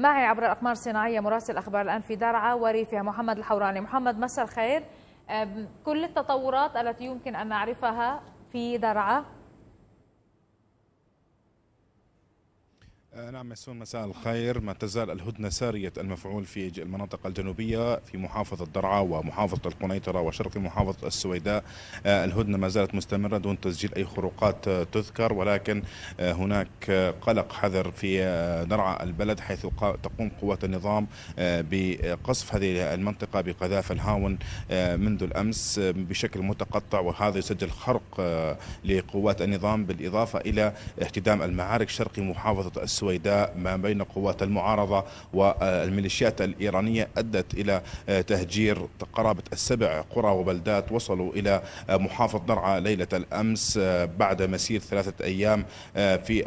معي عبر الأقمار الصناعية مراسل أخبار الآن في درعا وريفها محمد الحوراني محمد مساء الخير كل التطورات التي يمكن أن نعرفها في درعا آه، نعم مسون مساء الخير ما تزال الهدنة سارية المفعول في المناطق الجنوبية في محافظة درعا ومحافظة القنيطرة وشرق محافظة السويداء آه، الهدنة ما زالت مستمرة دون تسجيل أي خروقات آه، تذكر ولكن هناك قلق حذر في درعا البلد حيث تقوم قوات النظام بقصف هذه المنطقة بقذائف الهاون منذ الأمس بشكل متقطع وهذا يسجل خرق لقوات النظام بالإضافة إلى احتدام المعارك شرق محافظة السويداء السويداء ما بين قوات المعارضة والميليشيات الإيرانية أدت إلى تهجير قرابة السبع قرى وبلدات وصلوا إلى محافظ درعا ليلة الأمس بعد مسير ثلاثة أيام في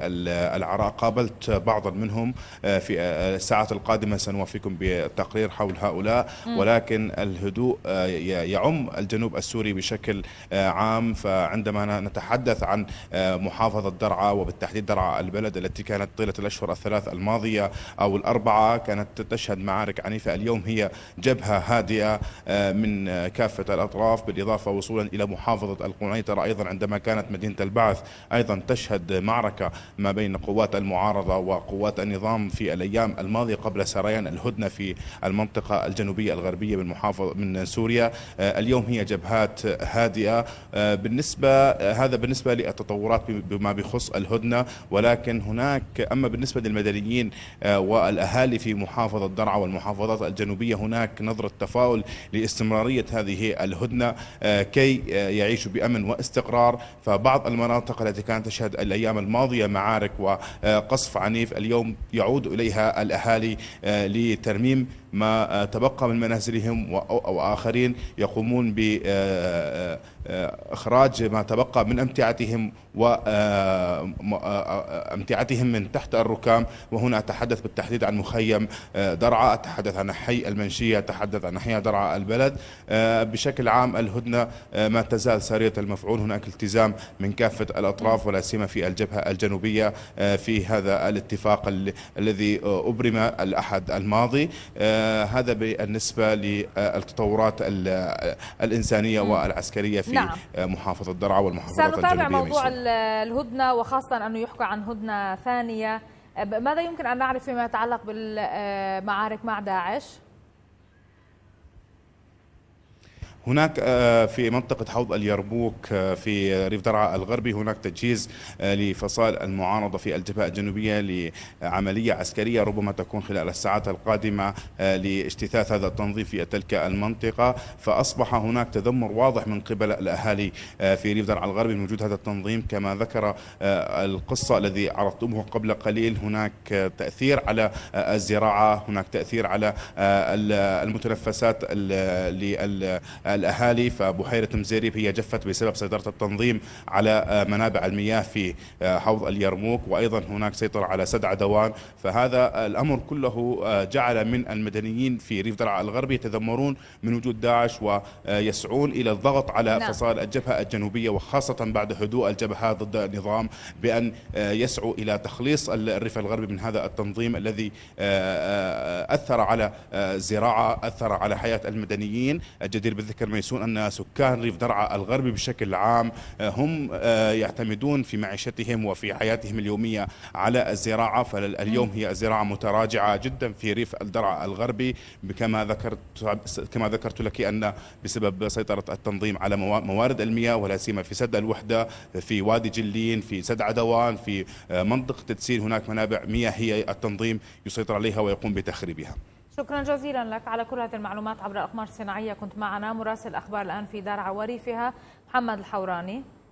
العراق قابلت بعضا منهم في الساعات القادمة سنوافيكم بتقرير حول هؤلاء ولكن الهدوء يعم الجنوب السوري بشكل عام فعندما نتحدث عن محافظة درعا وبالتحديد درعا البلد التي كانت طيلة الأشهر الثلاث الماضية أو الأربعة كانت تشهد معارك عنيفة اليوم هي جبهة هادئة آه، من كافة الأطراف بالإضافة وصولا إلى محافظة القنيطرة أيضا عندما كانت مدينة البعث أيضا تشهد معركة ما بين قوات المعارضة وقوات النظام في الأيام الماضية قبل سريان الهدنة في المنطقة الجنوبية الغربية من محافظة من سوريا آه، اليوم هي جبهات هادئة آه، بالنسبة هذا بالنسبة للتطورات بما بيخص الهدنة ولكن هناك أما بالنسبة للمدنيين آه، والأهالي في محافظة درعا والمحافظات الجنوبية هناك نظرة تفاؤل لاستمرارية هذه الهدنة آه، كي آه، يعيشوا بأمن واستقرار فبعض المناطق التي كانت تشهد الأيام الماضية معارك وقصف عنيف اليوم يعود إليها الأهالي لترميم ما آه، تبقى من منازلهم وآخرين يقومون بإخراج آه، آه، ما تبقى من أمتعتهم وأمتعتهم من تحت الركام وهنا أتحدث بالتحديد عن مخيم درعا أتحدث عن حي المنشية أتحدث عن أحياء درعا البلد بشكل عام الهدنة ما تزال سارية المفعول هناك التزام من كافة الأطراف ولا سيما في الجبهة الجنوبية في هذا الاتفاق الذي أبرم الأحد الماضي هذا بالنسبة للتطورات الإنسانية والعسكرية في نعم. محافظة درعا والمحافظات الجنوبية سنتابع موضوع الهدنة وخاصة أنه يحكى عن هدنة ثانية ماذا يمكن أن نعرف فيما يتعلق بالمعارك مع داعش؟ هناك آه، في منطقة حوض اليربوك آه، في ريف درعا الغربي هناك تجهيز آه، لفصائل المعارضة في الجبهة الجنوبية لعملية عسكرية ربما تكون خلال الساعات القادمة لاجتثاث هذا التنظيم في تلك المنطقة فأصبح هناك تذمر واضح من قبل الأهالي في ريف درعا الغربي من وجود هذا التنظيم كما ذكر القصة الذي عرضتموه قبل قليل هناك تأثير على الزراعة هناك تأثير على المتنفسات الأهالي فبحيرة مزيريب هي جفت بسبب سيطرة التنظيم على آه، منابع المياه في آه، حوض اليرموك وأيضا هناك سيطرة على سد عدوان فهذا آه، الأمر كله جعل من المدنيين في ريف درعا الغربي يتذمرون من وجود داعش ويسعون إلى الضغط على نعم. فصائل الجبهة الجنوبية وخاصة بعد هدوء الجبهات ضد النظام بأن يسعوا إلى تخليص الريف الغربي من هذا التنظيم الذي أثر على زراعة أثر على حياة المدنيين الجدير بالذكر ميسون أن سكان ريف درعا الغربي بشكل عام آه، هم آه، يعتمدون في معيشتهم وفي حياتهم اليومية على الزراعة فاليوم هي الزراعة متراجعة جدا في ريف درعا الغربي كما ذكرت كما ذكرت لك أن بسبب سيطرة التنظيم على موارد المياه ولا سيما في سد الوحدة في وادي جلين في سد عدوان في آه، منطقة تدسين هناك منابع مياه هي التنظيم يسيطر عليها ويقوم بتخريبها شكرا جزيلا لك على كل هذه المعلومات عبر الأقمار الصناعية كنت معنا مراسل أخبار الآن في دار عواريفها محمد الحوراني